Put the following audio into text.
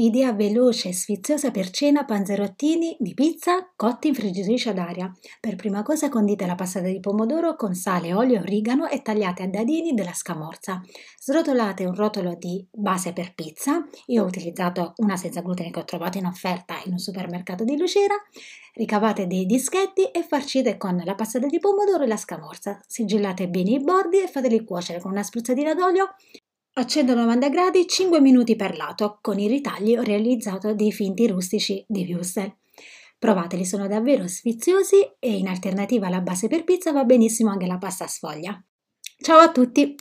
Idea veloce e sfiziosa per cena panzerottini di pizza cotti in friggitrice ad aria. Per prima cosa condite la passata di pomodoro con sale, olio, e origano e tagliate a dadini della scamorza. Srotolate un rotolo di base per pizza, io ho utilizzato una senza glutine che ho trovato in offerta in un supermercato di Lucera, ricavate dei dischetti e farcite con la passata di pomodoro e la scamorza. Sigillate bene i bordi e fateli cuocere con una spruzzatina d'olio a 190 gradi 5 minuti per lato, con il ritaglio realizzato dei finti rustici di Wurzel. Provateli, sono davvero sfiziosi e in alternativa alla base per pizza va benissimo anche la pasta sfoglia. Ciao a tutti!